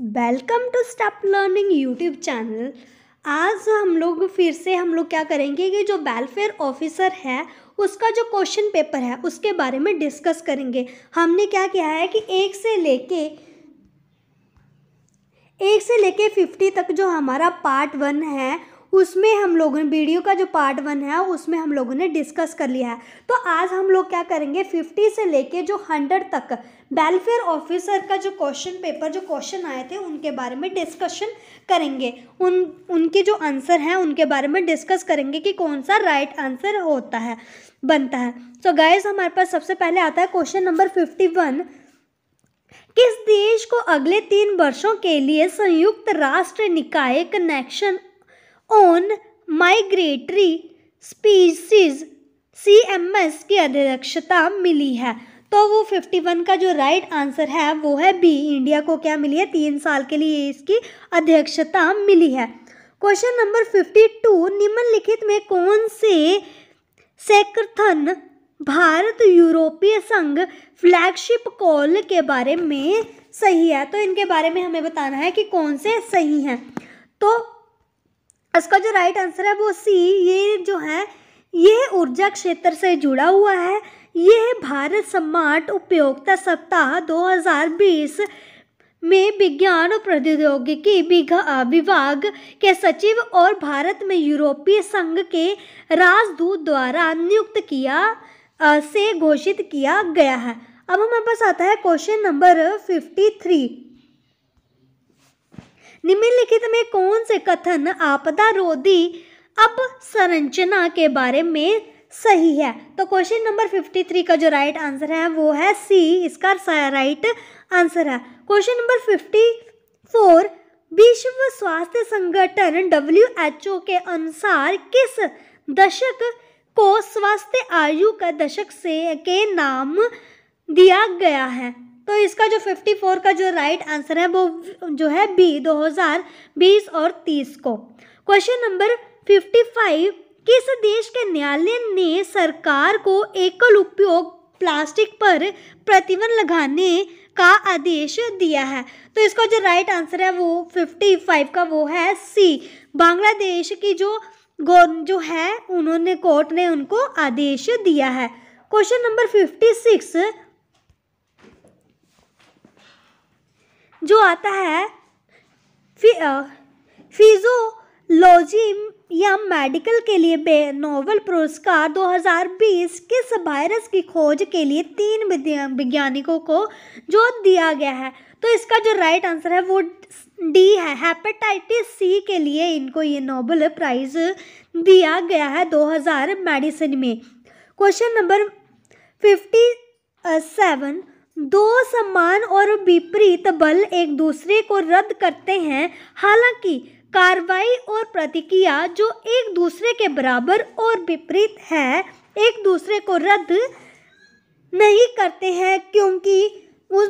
welcome to step learning YouTube channel आज हम लोग फिर से हम लोग क्या करेंगे कि जो वेलफेयर ऑफिसर है उसका जो क्वेश्चन पेपर है उसके बारे में डिस्कस करेंगे हमने क्या किया है कि एक से लेके एक से लेके फिफ्टी तक जो हमारा पार्ट वन है उसमें हम लोगों ने वीडियो का जो पार्ट वन है उसमें हम लोगों ने डिस्कस कर लिया है तो आज हम लोग क्या करेंगे फिफ्टी से लेके जो हंड्रेड तक वेलफेयर ऑफिसर का जो क्वेश्चन पेपर जो क्वेश्चन आए थे उनके बारे में डिस्कशन करेंगे उन उनके जो आंसर हैं उनके बारे में डिस्कस करेंगे कि कौन सा राइट right आंसर होता है बनता है सो so गाइस हमारे पास सबसे पहले आता है क्वेश्चन नंबर फिफ्टी वन किस देश को अगले तीन वर्षों के लिए संयुक्त राष्ट्र निकाय connection on migratory species C M S की अध्यक्षता मिली है तो वो 51 का जो राइट आंसर है वो है बी इंडिया को क्या मिली है तीन साल के लिए इसकी अध्यक्षता मिली है क्वेश्चन नंबर 52 निम्नलिखित में कौन से सेक्रथन भारत यूरोपीय संघ फ्लैगशिप कॉल के बारे में सही है तो इनके बारे में हमें बताना है कि कौन से सही हैं तो इसका जो राइट आंसर है वो सी ये जो है ये ऊर्जा क्षेत्र से जुड़ा हुआ है यह भारत सम्मार्ट उपयोगिता सप्ताह 2020 में विज्ञान और प्रौद्योगिकी विभाग के सचिव और भारत में यूरोपीय संघ के राजदूत द्वारा नियुक्त किया से घोषित किया गया है अब हमारे पास आता है क्वेश्चन नंबर फिफ्टी थ्री निम्नलिखित में कौन से कथन आपदा रोधी अब संरचना के बारे में सही है तो क्वेश्चन नंबर फिफ्टी थ्री का जो राइट आंसर है वो है सी इसका राइट आंसर है क्वेश्चन नंबर फिफ्टी फोर विश्व स्वास्थ्य संगठन डब्ल्यू एच ओ के अनुसार किस दशक को स्वास्थ्य आयु का दशक से के नाम दिया गया है तो इसका जो 54 का जो राइट आंसर है वो जो है बी 2020 और 30 को क्वेश्चन नंबर 55 किस देश के न्यायालय ने सरकार को एकल उपयोग प्लास्टिक पर प्रतिबंध लगाने का आदेश दिया है तो इसका जो राइट आंसर है वो फिफ्टी फाइव का वो है सी बांग्लादेश की जो जो है उन्होंने कोर्ट ने उनको आदेश दिया है क्वेश्चन नंबर फिफ्टी सिक्स जो आता है फी, आ, फीजो लॉजी या मेडिकल के लिए बे नोबल पुरस्कार 2020 किस वायरस की खोज के लिए तीन वैज्ञानिकों को जो दिया गया है तो इसका जो राइट आंसर है वो डी है हेपेटाइटिस सी के लिए इनको ये नोबल प्राइज़ दिया गया है 2000 मेडिसिन में क्वेश्चन नंबर फिफ्टी सेवन दो समान और विपरीत बल एक दूसरे को रद्द करते हैं हालांकि कार्रवाई और प्रतिक्रिया जो एक दूसरे के बराबर और विपरीत है एक दूसरे को रद्द नहीं करते हैं क्योंकि उस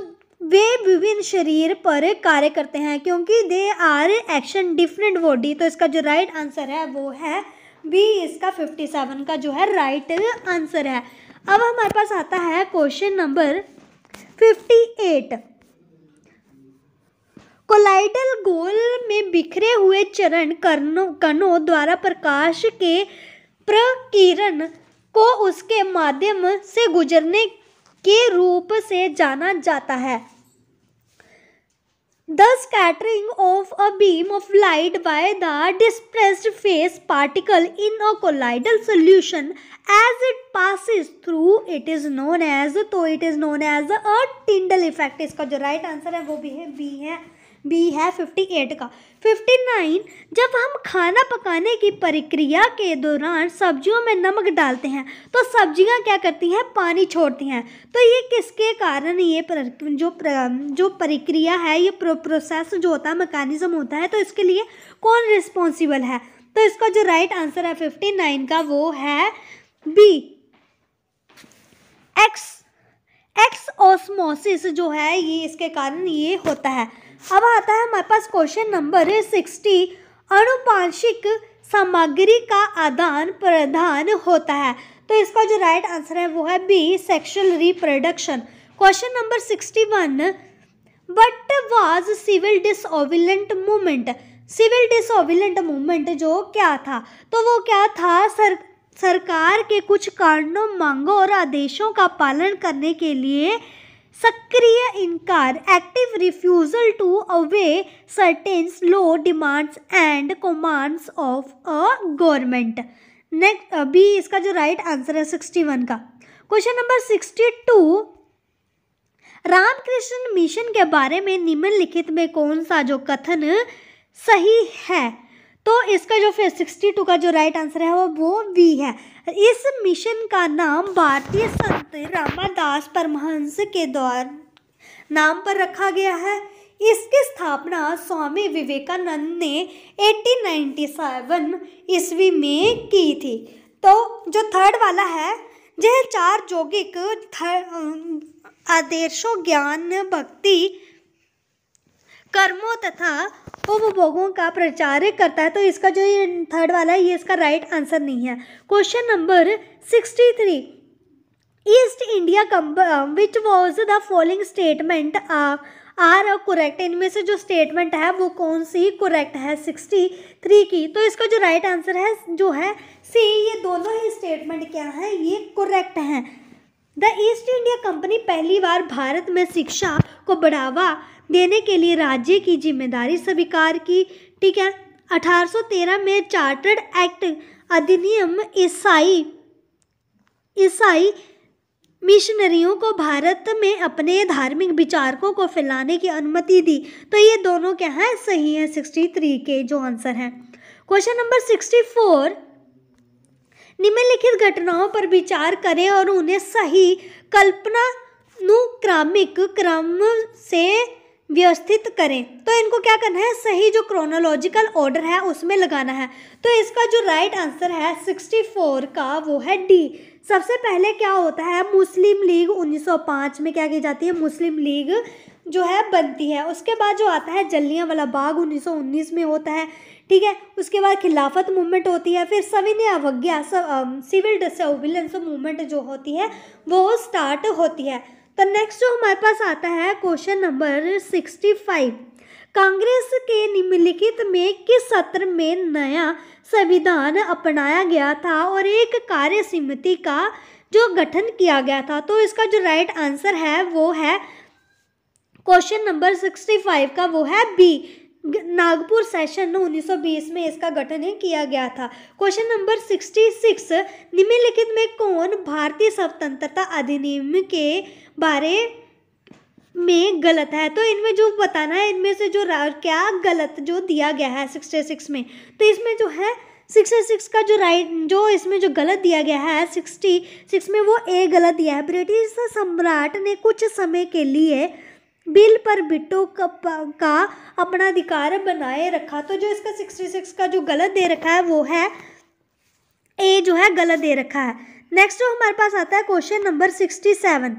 वे विभिन्न शरीर पर कार्य करते हैं क्योंकि they are action different body तो इसका जो राइट आंसर है वो है बी इसका फिफ्टी सेवन का जो है राइट आंसर है अब हमारे पास आता है question number fifty eight colloidal गोल में बिखरे हुए चरण कर्णों कणों द्वारा प्रकाश के प्रकीरण को उसके माध्यम से गुजरने के रूप से जाना जाता है the scattering of a beam of light by the dispersed phase particle in a colloidal solution as it passes through it is known as तो it is known as a Tyndall effect इसका जो right right answer है वो भी है B है B है 58 का 59 जब हम खाना पकाने की प्रक्रिया के दौरान सब्जियों में नमक डालते हैं तो सब्जियां क्या करती हैं पानी छोड़ती हैं तो ये किसके कारण ये जो जो प्रक्रिया है ये प्रो, प्रोसेस जो होता है मकानिज़म होता है तो इसके लिए कौन रिस्पॉन्सिबल है तो इसका जो राइट आंसर है नाइन का वो है बी एक्स एक्स ऑस्मोसिस जो है ये इसके कारण ये होता है अब आता है हमारे पास क्वेश्चन नंबर सिक्सटी अनुपांशिक सामग्री का आदान प्रदान होता है तो इसका जो राइट आंसर है वो है B sexual reproduction question number sixty one but was civil disobedience movement civil disobedience movement जो क्या था तो वो क्या था सर सरकार के कुछ कारणों मांगों और आदेशों का पालन करने के लिए सक्रिय इनकार active refusal to obey certain law demands and commands of a government next अभी इसका जो राइट right आंसर है सिक्सटी वन का question number sixty two Ramakrishna mission के बारे में निम्नलिखित में कौन सा जो कथन सही है तो इसका जो फिर सिक्सटी टू का जो राइट आंसर है वो वो वी है इस मिशन का नाम भारतीय संत रामादास परमहंस के दौर नाम पर रखा गया है इसकी स्थापना स्वामी विवेकानंद ने 1897 ईस्वी में की थी तो जो थर्ड वाला है जो चार यौगिक आदेशों ज्ञान भक्ति कर्मों तथा उपभोगों का प्रचार करता है तो इसका जो ये थर्ड वाला है ये इसका राइट आंसर नहीं है question number sixty three East India which was the following statement are correct इनमें से जो स्टेटमेंट है वो कौन सी करेक्ट है सिक्सटी थ्री की तो इसका जो राइट right आंसर है जो है सी ये दोनों ही स्टेटमेंट क्या है ये करेक्ट हैं द ईस्ट इंडिया कंपनी पहली बार भारत में शिक्षा को बढ़ावा देने के लिए राज्य की जिम्मेदारी स्वीकार की ठीक है 1813 में चार्टर्ड एक्ट अधिनियम ईसाई ईसाई मिशनरियों को भारत में अपने धार्मिक विचारकों को फैलाने की अनुमति दी तो ये दोनों क्या हैं सही हैं 63 के जो आंसर हैं क्वेश्चन नंबर 64 निम्नलिखित घटनाओं पर विचार करें और उन्हें सही कल्पनानुक्रामिक क्रम से व्यवस्थित करें तो इनको क्या करना है सही जो क्रोनोलॉजिकल ऑर्डर है उसमें लगाना है तो इसका जो राइट आंसर है सिक्सटी फोर का वो है डी सबसे पहले क्या होता है मुस्लिम लीग 1905 में क्या की जाती है मुस्लिम लीग जो है बनती है उसके बाद जो आता है जल्लियाँ वाला बाग 1919 में होता है ठीक है उसके बाद खिलाफत मूवमेंट होती है फिर सविनय अवज्ञा सिविल डिसोबिलेंस मूवमेंट जो होती है वो स्टार्ट होती है तो नेक्स्ट जो हमारे पास आता है question number sixty five Congress के निम्नलिखित में किस सत्र में नया संविधान अपनाया गया था और एक कार्य समिति का जो गठन किया गया था तो इसका जो राइट आंसर है वो है क्वेश्चन नंबर सिक्सटी फाइव का वो है बी नागपुर सेशन 1920 में इसका गठन ही किया गया था क्वेश्चन नंबर 66 निम्नलिखित में कौन भारतीय स्वतंत्रता अधिनियम के बारे में गलत है तो इनमें जो बताना है इनमें से जो क्या गलत जो दिया गया है 66 में तो इसमें जो है सिक्सटी सिक्स का जो राइट जो इसमें जो गलत दिया गया है सिक्सटी सिक्स में वो ए गलत दिया है ब्रिटिश सम्राट ने कुछ समय के लिए बिल पर बिटो का, का अपना अधिकार बनाए रखा तो जो इसका सिक्सटी सिक्स का जो गलत दे रखा है वो है ए जो है गलत दे रखा है नेक्स्ट जो हमारे पास आता है क्वेश्चन नंबर सिक्सटी सेवन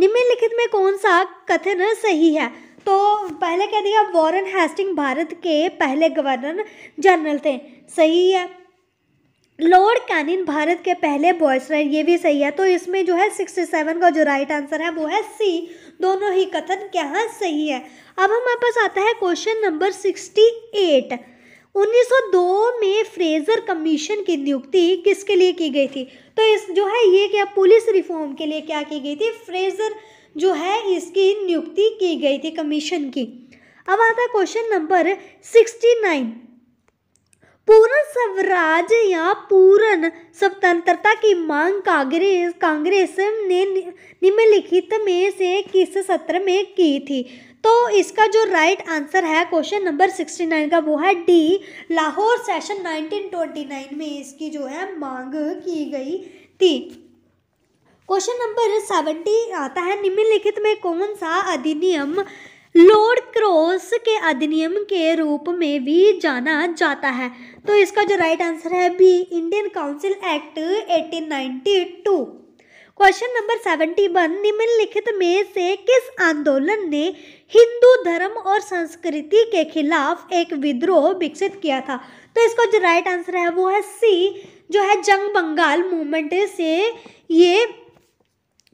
निम्नलिखित में कौन सा कथन सही है तो पहले कह दिया वॉरन हेस्टिंग भारत के पहले गवर्नर जनरल थे सही है लॉर्ड कैनिन भारत के पहले बॉयसराय ये भी सही है तो इसमें जो है सिक्सटी सेवन का जो राइट आंसर है वो है सी दोनों ही कथन क्या है सही है अब हमारे पास आता है क्वेश्चन नंबर सिक्सटी एट उन्नीस सौ दो में फ्रेजर कमीशन की नियुक्ति किसके लिए की गई थी तो इस जो है ये क्या पुलिस रिफॉर्म के लिए क्या की गई थी फ्रेजर जो है इसकी नियुक्ति की गई थी कमीशन की अब आता है क्वेश्चन नंबर सिक्सटी नाइन पूर्ण स्वराज या पूर्ण स्वतंत्रता की मांग कांग्रेस कांग्रेस ने निम्नलिखित में से किस सत्र में की थी तो इसका जो राइट आंसर है क्वेश्चन नंबर 69 का वो है डी लाहौर सेशन 1929 में इसकी जो है मांग की गई थी क्वेश्चन नंबर सेवेंटी आता है निम्नलिखित में कौन सा अधिनियम लॉर्ड क्रॉस के अधिनियम के रूप में भी जाना जाता है तो इसका जो राइट आंसर है B Indian council act 1892 question number 71 निम्नलिखित में से किस आंदोलन ने हिंदू धर्म और संस्कृति के खिलाफ एक विद्रोह विकसित किया था तो इसका जो राइट आंसर है वो है सी जो है जंग बंगाल मूवमेंट से ये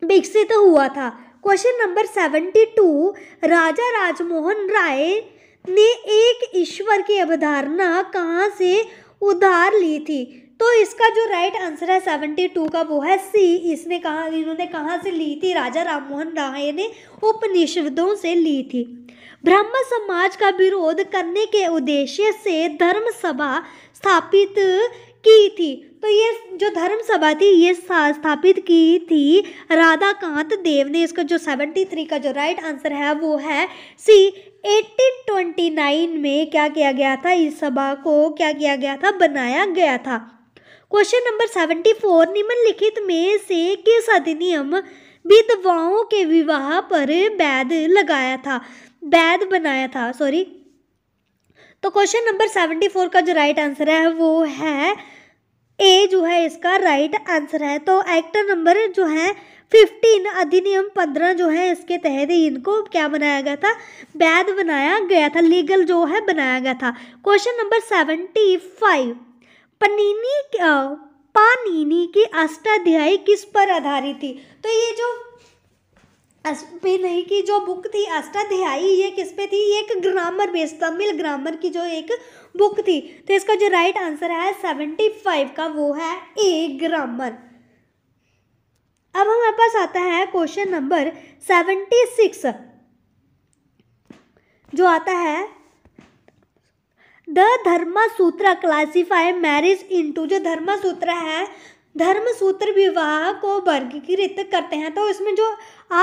विकसित हुआ था question number seventy two Raja Rajmohan Roy ने एक ईश्वर की अवधारणा कहाँ से उधार ली थी तो इसका जो राइट आंसर है सेवेंटी टू का वो है सी इसने कहा इन्होंने कहाँ से ली थी राजा राममोहन राय ने उपनिषदों से ली थी ब्रह्म समाज का विरोध करने के उद्देश्य से धर्म सभा स्थापित की थी तो ये जो धर्म सभा थी ये स्थापित की थी राधाकांत देव ने इसका जो 73 का जो राइट आंसर है वो है सी 1829 में क्या किया गया था इस सभा को क्या किया गया था बनाया गया था क्वेश्चन नंबर 74 निम्नलिखित में से किस अधिनियम विधवाओं के विवाह पर बैद लगाया था बैद बनाया था सॉरी तो क्वेश्चन नंबर सेवेंटी फोर का जो राइट आंसर है वो है ए जो है इसका राइट आंसर है तो एक्ट नंबर जो है फिफ्टीन अधिनियम पंद्रह जो है इसके तहत इनको क्या बनाया गया था वैध बनाया गया था लीगल जो है बनाया गया था question number seventy five Panini Panini की अष्टाध्यायी किस पर आधारित थी तो ये जो पे नहीं की जो बुक थी अष्टाध्यायी ये किस पे थी ये एक ग्रामर बेस तमिल ग्रामर की जो एक बुक थी तो इसका जो राइट आंसर है सेवेंटी फाइव का वो है ए ग्रामर अब हमारे पास आता है क्वेश्चन नंबर सेवेंटी सिक्स जो आता है द धर्मा सूत्र क्लासीफाई मैरिज इनटू जो धर्मा सूत्र है धर्म सूत्र विवाह को वर्गीकृत करते हैं तो इसमें जो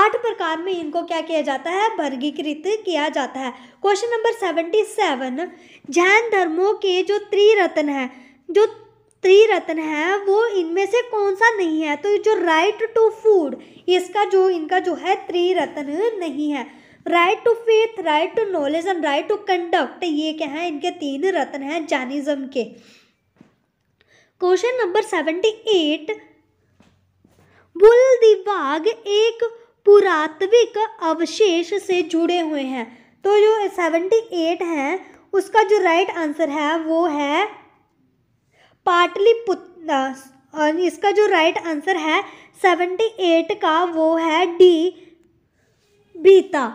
आठ प्रकार में इनको क्या किया जाता है वर्गीकृत किया जाता है question number seventy seven Jain धर्मों के जो त्रिरत्न हैं जो त्रिरत्न है वो इनमें से कौन सा नहीं है तो जो राइट टू फूड इसका जो इनका जो है त्रिरत्न नहीं है right to faith right to knowledge and right to conduct ये क्या है इनके तीन रत्न हैं जैनिज्म के question number seventy eight Bulandibagh एक पुरात्विक अवशेष से जुड़े हुए हैं तो जो सेवेंटी एट है उसका जो राइट आंसर है वो है पाटलिपुत्र इसका जो राइट आंसर है सेवेंटी एट का वो है डी भीता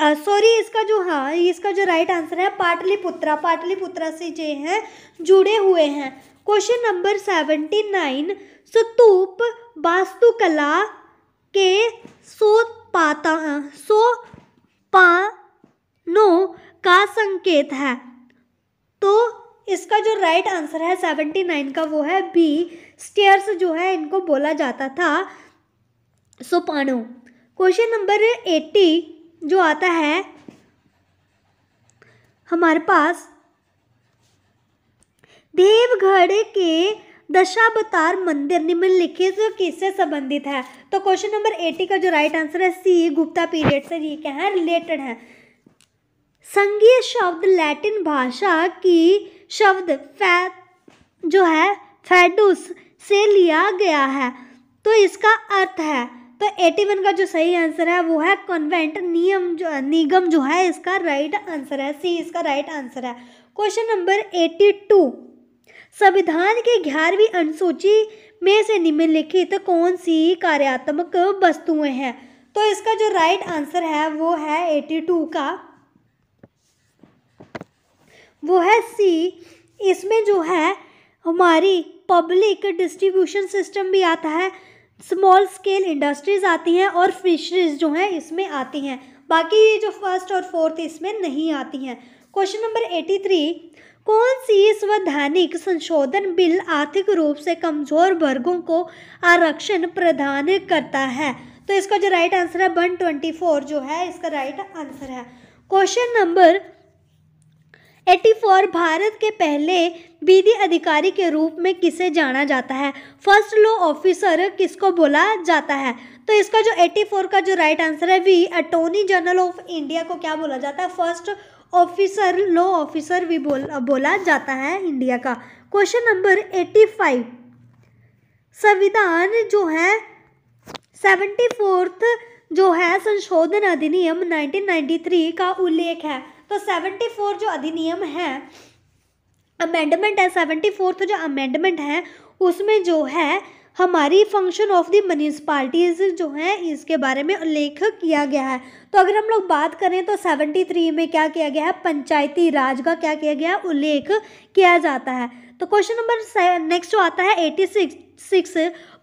सॉरी uh, इसका जो हाँ इसका जो राइट आंसर है पाटलिपुत्रा पाटलिपुत्रा से जो है जुड़े हुए हैं question number seventy nine stupa वास्तुकला के सो पाता सो नो का संकेत है तो इसका जो राइट right आंसर है सेवेंटी नाइन का वो है बी स्टेयर्स जो है इनको बोला जाता था सोपानो क्वेश्चन नंबर एट्टी जो आता है हमारे पास देवघड़ के दशावतार मंदिर निम्नलिखित किससे संबंधित है तो क्वेश्चन नंबर एटी का जो राइट आंसर है सी गुप्ता पीरियड से ये क्या है रिलेटेड है संघीय शब्द लैटिन भाषा की शब्द फै जो है फैडुस से लिया गया है तो इसका अर्थ है तो 81 का जो सही आंसर है वो है कॉन्वेंट नियम जो निगम जो है इसका राइट आंसर है सी इसका राइट आंसर है क्वेश्चन नंबर 82 संविधान के ग्यारहवीं अनुसूची में से निम्नलिखित तो कौन सी कार्यात्मक वस्तुएं हैं तो इसका जो राइट आंसर है वो है एटी टू का वो है सी इसमें जो है हमारी पब्लिक डिस्ट्रीब्यूशन सिस्टम भी आता है स्मॉल स्केल इंडस्ट्रीज आती हैं और फिशरीज जो हैं इसमें आती हैं बाकी ये जो फर्स्ट और फोर्थ इसमें नहीं आती हैं क्वेश्चन नंबर एटी थ्री कौन सी संवैधानिक संशोधन बिल आर्थिक रूप से कमजोर वर्गों को आरक्षण प्रदान करता है तो इसका जो राइट आंसर है वन ट्वेंटी फोर जो है इसका राइट आंसर है क्वेश्चन नंबर 84 भारत के पहले विधि अधिकारी के रूप में किसे जाना जाता है फर्स्ट लॉ ऑफिसर किसको बोला जाता है तो इसका जो 84 का जो राइट आंसर है V attorney general of India को क्या बोला जाता है फर्स्ट ऑफिसर लॉ ऑफिसर भी बोल बोला जाता है इंडिया का क्वेश्चन नंबर 85 संविधान जो है सेवेंटी फोर्थ जो है संशोधन अधिनियम 1993 का उल्लेख है तो सेवेंटी फोर जो अधिनियम है अमेंडमेंट है सेवेंटी फोर्थ तो जो अमेंडमेंट है उसमें जो है हमारी फंक्शन ऑफ द म्यूनसिपालिटीज़ जो हैं इसके बारे में उल्लेख किया गया है तो अगर हम लोग बात करें तो सेवेंटी थ्री में क्या किया गया है पंचायती राज का क्या किया गया है उल्लेख किया जाता है तो क्वेश्चन नंबर नेक्स्ट जो आता है एटी सिक्स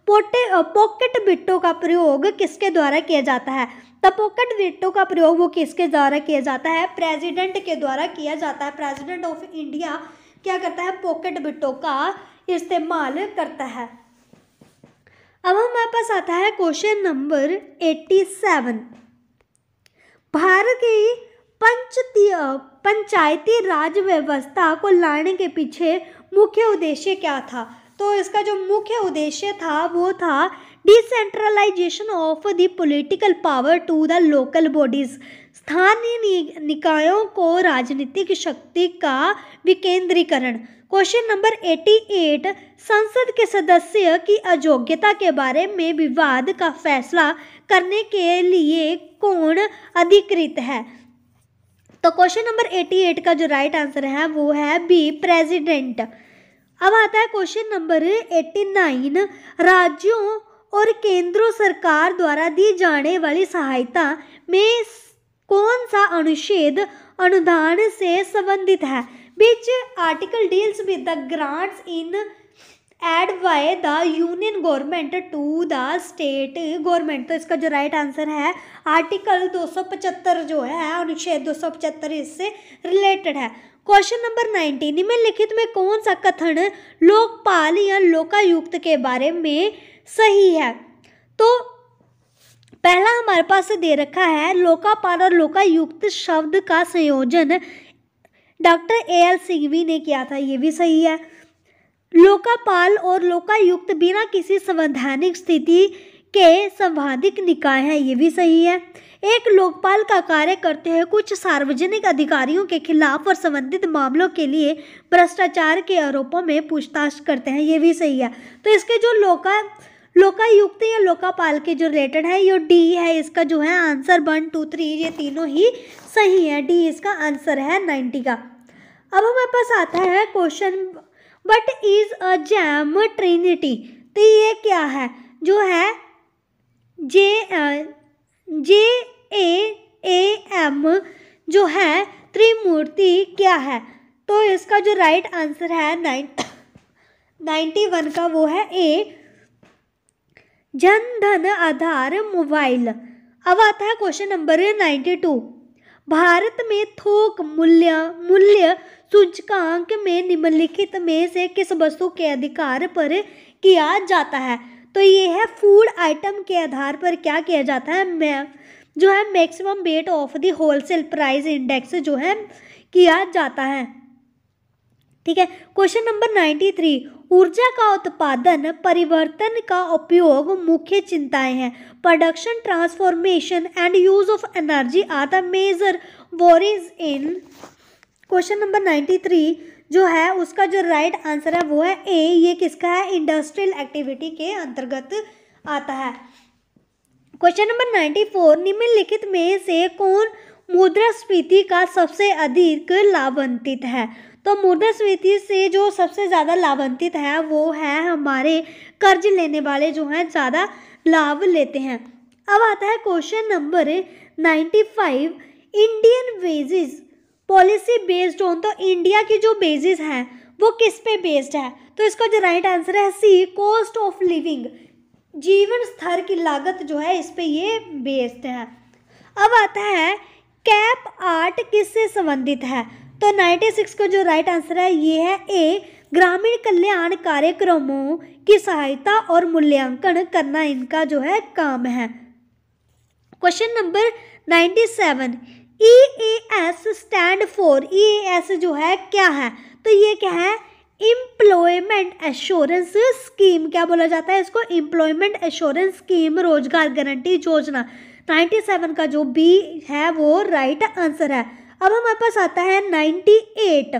पोटे पॉकेट बिट्टो का प्रयोग किसके द्वारा किया जाता है तो पॉकेट वेटो का प्रयोग वो किसके द्वारा किया जाता है प्रेसिडेंट के द्वारा किया जाता है प्रेसिडेंट ऑफ इंडिया क्या करता है पॉकेट बिटो का इस्तेमाल करता है अब हमारे पास आता है क्वेश्चन नंबर एट्टी सेवन भारत की पंचती पंचायती राज व्यवस्था को लाने के पीछे मुख्य उद्देश्य क्या था तो इसका जो मुख्य उद्देश्य था वो था decentralisation of the political power to the local bodies स्थानीय निकायों को राजनीतिक शक्ति का विकेंद्रीकरण क्वेश्चन नंबर 88 संसद के सदस्य की अयोग्यता के बारे में विवाद का फैसला करने के लिए कौन अधिकृत है तो क्वेश्चन नंबर 88 का जो राइट आंसर है वो है बी प्रेसिडेंट अब आता है क्वेश्चन नंबर एट्टी नाइन राज्यों और केंद्र सरकार द्वारा दी जाने वाली सहायता में कौन सा अनुच्छेद अनुदान से संबंधित है which article deals with the grants in aid by the union government to the state government तो इसका जो राइट आंसर है आर्टिकल 275 जो है अनुच्छेद 275 इससे रिलेटेड है क्वेश्चन नंबर नाइनटीन निम्नलिखित में कौन सा कथन लोकपाल या लोकायुक्त के बारे में सही है तो पहला हमारे पास दे रखा है लोकापाल और लोकायुक्त शब्द का संयोजन डॉक्टर ए एल सिंघवी ने किया था ये भी सही है लोकापाल और लोकायुक्त बिना किसी संवैधानिक स्थिति के संवादिक निकाय है ये भी सही है एक लोकपाल का कार्य करते हुए कुछ सार्वजनिक अधिकारियों के खिलाफ और संबंधित मामलों के लिए भ्रष्टाचार के आरोपों में पूछताछ करते हैं ये भी सही है तो इसके जो लोका लोकायुक्त या लोकापाल के जो रिलेटेड है ये डी है इसका जो है आंसर वन टू थ्री ये तीनों ही सही है डी इसका आंसर है नाइन्टी का अब हमारे पास आता है question but is a Jain trinity तो ये क्या है जो है जे जे ए ए एम जो है त्रिमूर्ति क्या है तो इसका जो राइट आंसर है नाइन नाइन्टी वन का वो है ए जन धन आधार मोबाइल अब आता है क्वेश्चन नंबर नाइन्टी टू भारत में थोक मूल्य मूल्य सूचकांक में निम्नलिखित में से किस वस्तु के अधिकार पर किया जाता है तो ये है फूड आइटम के आधार पर क्या किया जाता है मैं जो है maximum weight of the wholesale price index जो है किया जाता है ठीक है क्वेश्चन नंबर नाइन्टी थ्री ऊर्जा का उत्पादन परिवर्तन का उपयोग मुख्य चिंताएं हैं production transformation and use of energy are the major worries in question number ninety three जो है उसका जो राइट आंसर है वो है ए ये किसका है इंडस्ट्रियल एक्टिविटी के अंतर्गत आता है क्वेश्चन नंबर नाइन्टी फोर निम्नलिखित में से कौन मुद्रास्फीति का सबसे अधिक लाभान्वित है तो मुद्रास्फीति से जो सबसे ज़्यादा लाभान्वित है वो है हमारे कर्ज लेने वाले जो हैं ज़्यादा लाभ लेते हैं अब आता है question number ninety five Indian basis policy based on तो इंडिया की जो बेजिस हैं वो किस पे बेस्ड है तो इसका जो राइट आंसर है सी कॉस्ट ऑफ लिविंग जीवन स्तर की लागत जो है इस पे ये बेचते हैं अब आता है कैप आर्ट किससे संबंधित है तो 96 का जो राइट आंसर है ये है ए ग्रामीण कल्याण कार्यक्रमों की सहायता और मूल्यांकन करना इनका जो है काम है question number 97 E A S stand for E A S जो है क्या है तो ये क्या है एम्प्लॉयमेंट एश्योरेंस स्कीम क्या बोला जाता है इसको एम्प्लॉयमेंट एश्योरेंस स्कीम रोजगार गारंटी योजना 97 का जो बी है वो राइट right आंसर है अब हमारे पास आता है 98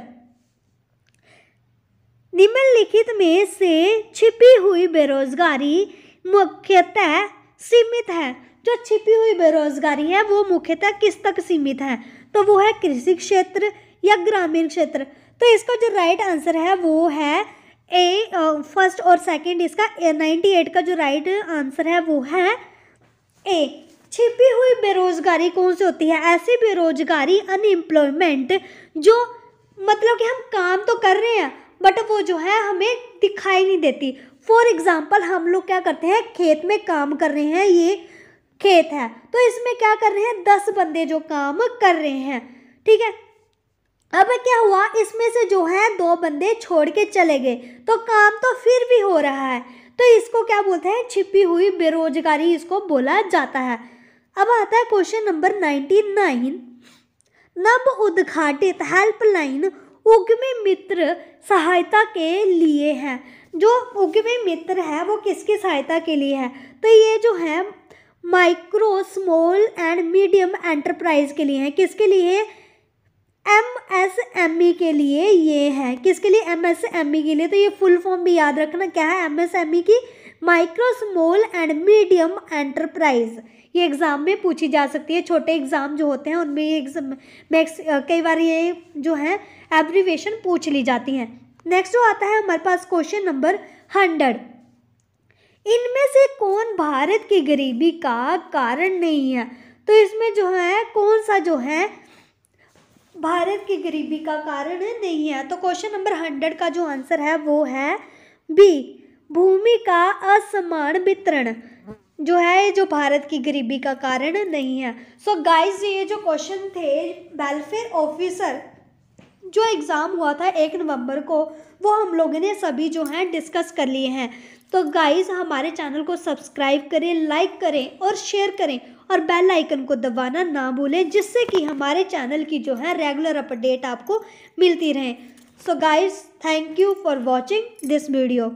निम्नलिखित में से छिपी हुई बेरोजगारी मुख्यतः सीमित है जो छिपी हुई बेरोजगारी है वो मुख्यतः किस तक सीमित है तो वो है कृषि क्षेत्र या ग्रामीण क्षेत्र तो इसका जो राइट right आंसर है वो है ए फर्स्ट और सेकंड इसका नाइन्टी एट का जो राइट right आंसर है वो है ए छिपी हुई बेरोजगारी कौन सी होती है ऐसी बेरोजगारी अनएम्प्लॉयमेंट जो मतलब कि हम काम तो कर रहे हैं बट वो जो है हमें दिखाई नहीं देती फॉर एग्ज़ाम्पल हम लोग क्या करते हैं खेत में काम कर रहे हैं ये खेत है तो इसमें क्या कर रहे हैं दस बंदे जो काम कर रहे हैं ठीक है अब क्या हुआ इसमें से जो है दो बंदे छोड़ के चले गए तो काम तो फिर भी हो रहा है तो इसको क्या बोलते हैं छिपी हुई बेरोजगारी इसको बोला जाता है अब आता है क्वेश्चन नंबर नाइन्टी नाइन नव उद्घाटित हेल्पलाइन उगमी मित्र सहायता के लिए है जो उगमी मित्र है वो किसकी सहायता के लिए है तो ये जो है micro small and medium enterprise के लिए है किसके लिए है एम एस एम ई के लिए ये है किसके लिए एम एस एम ई के लिए तो ये फुल फॉर्म भी याद रखना क्या है एम एस एम ई की micro small and medium enterprise ये एग्ज़ाम में पूछी जा सकती है छोटे एग्ज़ाम जो होते हैं उनमें ये मैक्स कई बार ये जो है एब्रीवेशन पूछ ली जाती हैं नेक्स्ट जो आता है हमारे पास क्वेश्चन नंबर हंड्रेड इनमें से कौन भारत की गरीबी का कारण नहीं है तो इसमें जो है कौन सा जो है भारत की गरीबी का कारण नहीं है तो क्वेश्चन नंबर हंड्रेड का जो आंसर है वो है बी भूमि का असमान वितरण जो है जो भारत की गरीबी का कारण नहीं है सो so गाइस ये जो क्वेश्चन थे वेलफेयर ऑफिसर जो एग्ज़ाम हुआ था एक नवंबर को वो हम लोगों ने सभी जो हैं डिस्कस कर लिए हैं तो गाइज़ हमारे चैनल को सब्सक्राइब करें लाइक करें और शेयर करें और बेल आइकन को दबाना ना भूलें जिससे कि हमारे चैनल की जो है रेगुलर अपडेट आपको मिलती रहें so guys thank you for watching this video